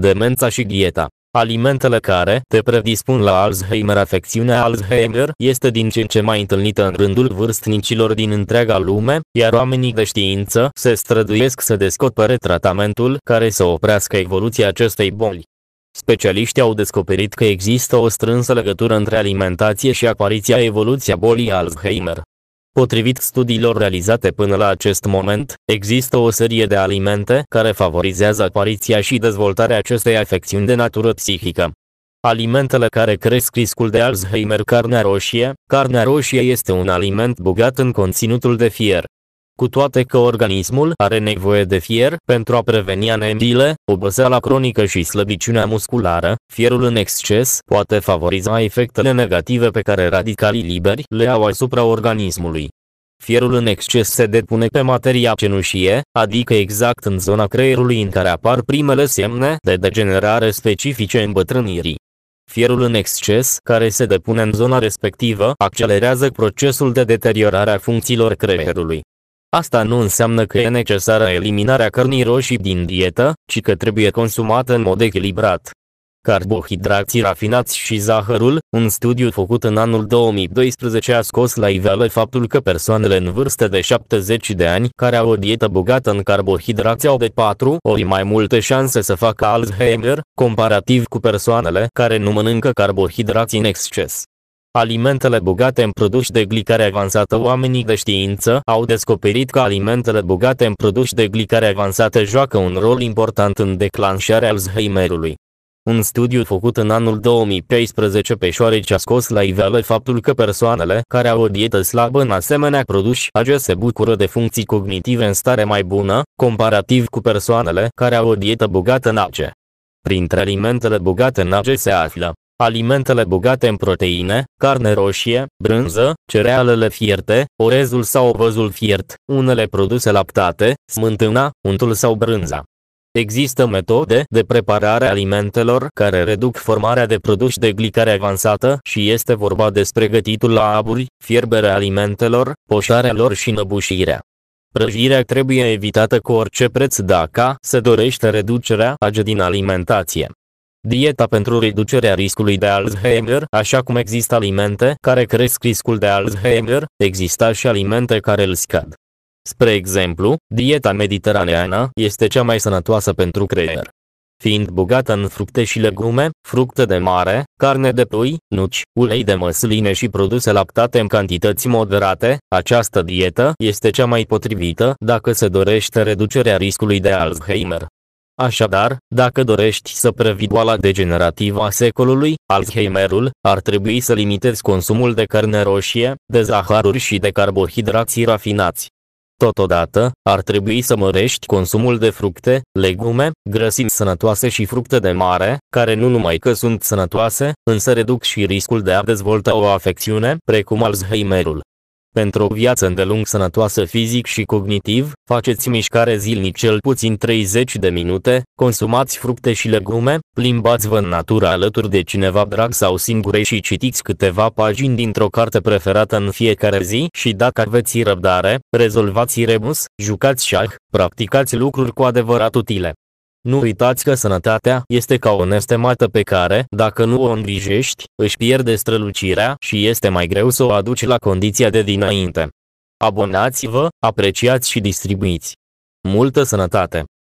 demența și dieta. Alimentele care te predispun la Alzheimer Afecțiunea Alzheimer este din ce în ce mai întâlnită în rândul vârstnicilor din întreaga lume, iar oamenii de știință se străduiesc să descopere tratamentul care să oprească evoluția acestei boli. Specialiștii au descoperit că există o strânsă legătură între alimentație și apariția evoluția bolii Alzheimer. Potrivit studiilor realizate până la acest moment, există o serie de alimente care favorizează apariția și dezvoltarea acestei afecțiuni de natură psihică. Alimentele care cresc riscul de Alzheimer Carnea roșie Carnea roșie este un aliment bogat în conținutul de fier, cu toate că organismul are nevoie de fier pentru a preveni anemiile, oboseala cronică și slăbiciunea musculară, fierul în exces poate favoriza efectele negative pe care radicalii liberi le au asupra organismului. Fierul în exces se depune pe materia cenușie, adică exact în zona creierului în care apar primele semne de degenerare specifice îmbătrânirii. Fierul în exces care se depune în zona respectivă accelerează procesul de deteriorare a funcțiilor creierului. Asta nu înseamnă că e necesară eliminarea cărnii roșii din dietă, ci că trebuie consumată în mod echilibrat. Carbohidrații rafinați și zahărul, un studiu făcut în anul 2012 a scos la iveală faptul că persoanele în vârstă de 70 de ani care au o dietă bogată în carbohidrați au de 4 ori mai multe șanse să facă Alzheimer, comparativ cu persoanele care nu mănâncă carbohidrați în exces. Alimentele bogate în produși de glicare avansată Oamenii de știință au descoperit că alimentele bogate în produși de glicare avansată joacă un rol important în declanșarea Alzheimerului. Un studiu făcut în anul 2014 pe șoareci a scos la iveală faptul că persoanele care au o dietă slabă în asemenea produși AG se bucură de funcții cognitive în stare mai bună, comparativ cu persoanele care au o dietă bogată în ace. Printre alimentele bogate în ace se află alimentele bogate în proteine, carne roșie, brânză, cerealele fierte, orezul sau ovăzul fiert, unele produse laptate, smântâna, untul sau brânza. Există metode de preparare alimentelor care reduc formarea de produși de glicare avansată și este vorba despre gătitul la aburi, fierberea alimentelor, poșarea lor și năbușirea. Prăjirea trebuie evitată cu orice preț dacă se dorește reducerea age din alimentație. Dieta pentru reducerea riscului de Alzheimer, așa cum există alimente care cresc riscul de Alzheimer, există și alimente care îl scad. Spre exemplu, dieta mediteraneană este cea mai sănătoasă pentru creier. Fiind bogată în fructe și legume, fructe de mare, carne de pui, nuci, ulei de măsline și produse lactate în cantități moderate, această dietă este cea mai potrivită dacă se dorește reducerea riscului de Alzheimer. Așadar, dacă dorești să previi boala degenerativă a secolului, Alzheimerul, ar trebui să limitezi consumul de carne roșie, de zaharuri și de carbohidrații rafinați. Totodată, ar trebui să mărești consumul de fructe, legume, grăsimi sănătoase și fructe de mare, care nu numai că sunt sănătoase, însă reduc și riscul de a dezvolta o afecțiune, precum Alzheimerul. Pentru o viață îndelung sănătoasă fizic și cognitiv, faceți mișcare zilnic cel puțin 30 de minute, consumați fructe și legume, plimbați-vă în natură alături de cineva drag sau singure și citiți câteva pagini dintr-o carte preferată în fiecare zi și dacă aveți răbdare, rezolvați rebus, jucați șah, practicați lucruri cu adevărat utile. Nu uitați că sănătatea este ca o nestemată pe care, dacă nu o îngrijești, își pierde strălucirea și este mai greu să o aduci la condiția de dinainte. Abonați-vă, apreciați și distribuiți. Multă sănătate!